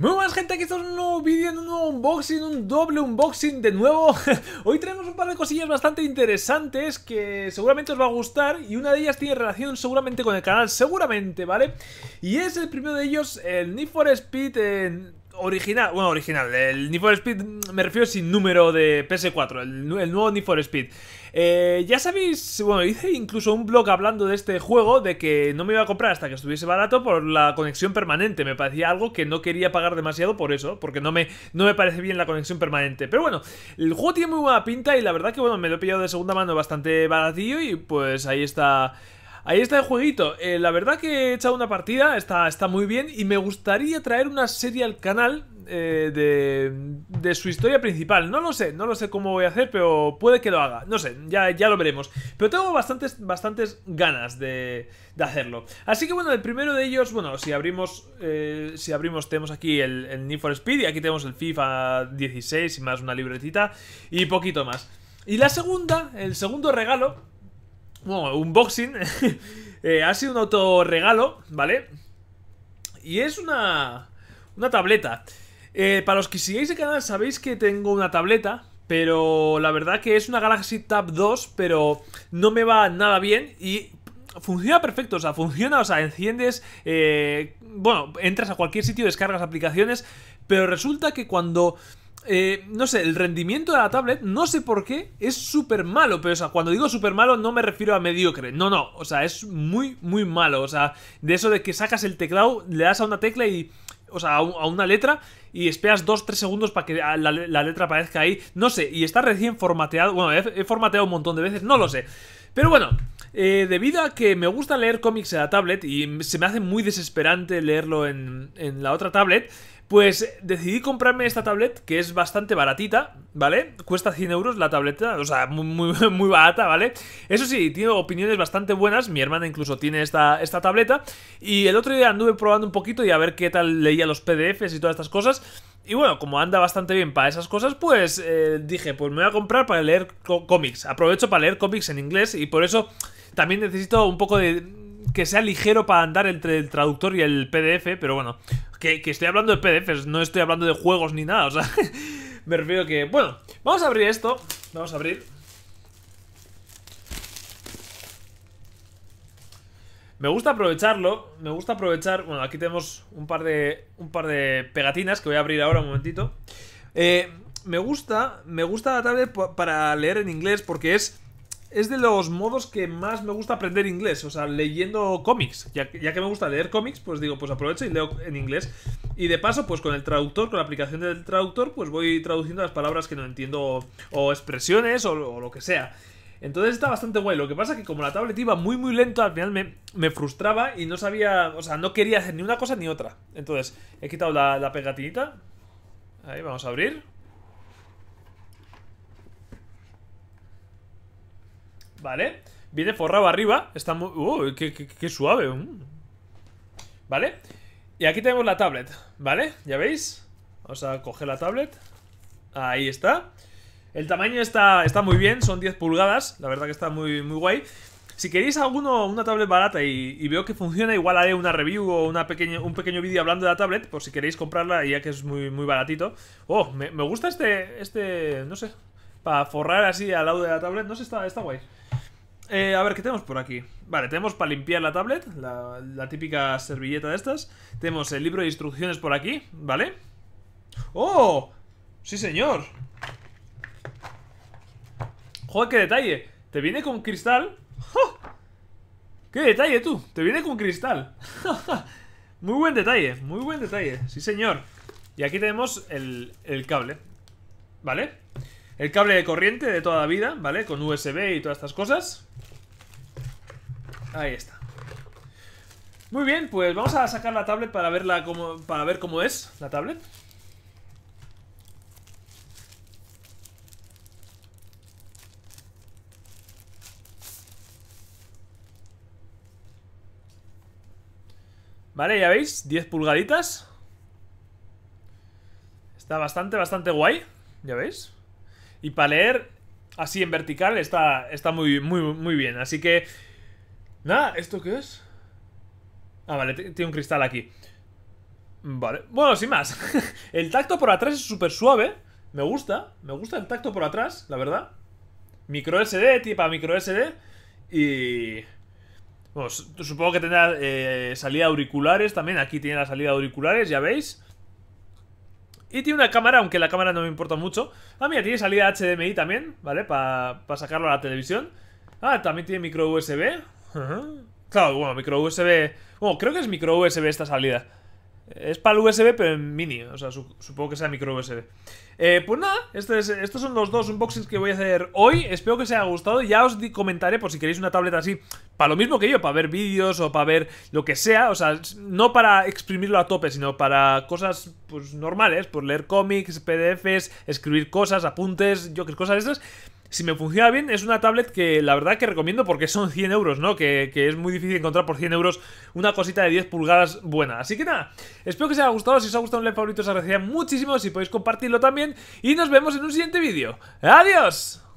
Muy buenas gente, aquí estamos en un nuevo vídeo, en un nuevo unboxing, un doble unboxing de nuevo Hoy tenemos un par de cosillas bastante interesantes que seguramente os va a gustar Y una de ellas tiene relación seguramente con el canal, seguramente, ¿vale? Y es el primero de ellos, el Need for Speed en eh, original, bueno, original, el Need for Speed, mm, me refiero sin número de PS4, el, nuevo Need for Speed. Eh, ya sabéis, bueno, hice incluso un blog hablando de este juego, de que no me iba a comprar hasta que estuviese barato por la conexión permanente. Me parecía algo que no quería pagar demasiado por eso, porque no me, no me parece bien la conexión permanente. Pero bueno, el juego tiene muy buena pinta y la verdad que, bueno, me lo he pillado de segunda mano bastante baratillo y pues ahí está... Ahí está el jueguito. Eh, la verdad que he echado una partida, está, está muy bien. Y me gustaría traer una serie al canal eh, de, de, su historia principal. No lo sé, no lo sé cómo voy a hacer, pero puede que lo haga. No sé, ya, ya lo veremos. Pero tengo bastantes, bastantes ganas de, de hacerlo. Así que bueno, el primero de ellos, bueno, si abrimos, eh, si abrimos tenemos aquí el, el Need for Speed y aquí tenemos el FIFA 16 y más una libretita y poquito más. Y la segunda, el segundo regalo bueno, unboxing, eh, ha sido un autorregalo, ¿vale? Y es una, una tableta. Eh, para los que sigáis el canal sabéis que tengo una tableta, pero la verdad que es una Galaxy Tab 2, pero no me va nada bien y funciona perfecto, o sea, funciona, o sea, enciendes, eh, bueno, entras a cualquier sitio, descargas aplicaciones, pero resulta que cuando eh, no sé, el rendimiento de la tablet, no sé por qué, es súper malo. Pero, o sea, cuando digo súper malo, no me refiero a mediocre. No, no, o sea, es muy, muy malo. O sea, de eso de que sacas el teclado, le das a una tecla y. O sea, a, una letra y esperas 2-3 segundos para que la, letra aparezca ahí. No sé, y está recién formateado. Bueno, he formateado un montón de veces, no lo sé. Pero bueno, eh, debido a que me gusta leer cómics en la tablet y se me hace muy desesperante leerlo en, la otra tablet, pues decidí comprarme esta tablet que es bastante baratita, ¿vale? Cuesta 100 euros la tableta, o sea, muy, muy, barata, ¿vale? Eso sí, tiene opiniones bastante buenas, mi hermana incluso tiene esta, esta tableta y el otro día anduve probando un poquito y a ver qué tal leía los PDFs y todas estas cosas. Y bueno, como anda bastante bien para esas cosas, pues eh, dije, pues me voy a comprar para leer cómics. Aprovecho para leer cómics en inglés y por eso también necesito un poco de... Que sea ligero para andar entre el traductor y el PDF, pero bueno, que, estoy hablando de PDFs, no estoy hablando de juegos ni nada, o sea, me refiero que... Bueno, vamos a abrir esto, vamos a abrir. Me gusta aprovecharlo, me gusta aprovechar... Bueno, aquí tenemos un par de, un par de pegatinas que voy a abrir ahora un momentito. Eh, me gusta, me gusta la tablet para leer en inglés porque es es de los modos que más me gusta aprender inglés, o sea, leyendo cómics. Ya, que me gusta leer cómics, pues digo, pues aprovecho y leo en inglés. Y de paso, pues con el traductor, con la aplicación del traductor, pues voy traduciendo las palabras que no entiendo o expresiones o, lo que sea. Entonces está bastante guay. Lo que pasa es que como la tablet iba muy muy lento, al final me, me, frustraba y no sabía, o sea, no quería hacer ni una cosa ni otra. Entonces, he quitado la, la pegatinita. Ahí, vamos a abrir. ¿Vale? Viene forrado arriba. Está muy... ¡Uh! Qué, suave! Mm. ¿Vale? Y aquí tenemos la tablet. ¿Vale? ¿Ya veis? Vamos a coger la tablet. Ahí está. El tamaño está, está muy bien. Son 10 pulgadas. La verdad que está muy, muy guay. Si queréis alguno, una tablet barata y, veo que funciona, igual haré una review o una pequeña, un pequeño vídeo hablando de la tablet, por si queréis comprarla, ya que es muy, muy baratito. Oh, me, gusta este, este, no sé, para forrar así al lado de la tablet, no sé, está, está guay. Eh, a ver, ¿qué tenemos por aquí? Vale, tenemos para limpiar la tablet, la, típica servilleta de estas. Tenemos el libro de instrucciones por aquí, ¿vale? ¡Oh! ¡Sí, señor! Joder, qué detalle. Te viene con cristal. ¡Qué detalle, tú! Te viene con cristal. muy buen detalle, muy buen detalle. Sí, señor. Y aquí tenemos el cable, ¿vale? El cable de corriente de toda la vida, ¿vale? Con USB y todas estas cosas Ahí está. Muy bien, pues vamos a sacar la tablet para verla como, para ver cómo es la tablet. Vale, ya veis, 10 pulgaditas. Está bastante, bastante guay, ya veis. Y para leer así en vertical está, está muy, muy, muy bien. Así que Nada, ¿esto qué es? Ah, vale, tiene un cristal aquí Vale, bueno, sin más El tacto por atrás es súper suave Me gusta, me gusta el tacto por atrás, la verdad Micro SD, tipo micro SD Y... Bueno, supongo que tendrá eh, salida auriculares también Aquí tiene la salida auriculares, ya veis y tiene una cámara, aunque la cámara no me importa mucho. Ah, mira, tiene salida HDMI también, ¿vale? Para sacarlo a la televisión. Ah, también tiene micro USB. Claro, bueno, micro USB. Bueno, creo que es micro USB esta salida. Es para el USB, pero en mini. O sea, supongo que sea micro USB. Eh, pues nada, este estos son los dos unboxings que voy a hacer hoy. Espero que os haya gustado. Ya os comentaré por si queréis una tableta así. Para lo mismo que yo, para ver vídeos o para ver lo que sea. O sea, no para exprimirlo a tope, sino para cosas pues, normales. Por pues, leer cómics, PDFs, escribir cosas, apuntes, yo que cosas de estas. Si me funciona bien, es una tablet que la verdad que recomiendo porque son 100 euros, ¿no? Que, es muy difícil encontrar por 100 euros una cosita de 10 pulgadas buena. Así que nada, espero que os haya gustado. Si os ha gustado un like favorito, os agradecería muchísimo. Si podéis compartirlo también. Y nos vemos en un siguiente vídeo. ¡Adiós!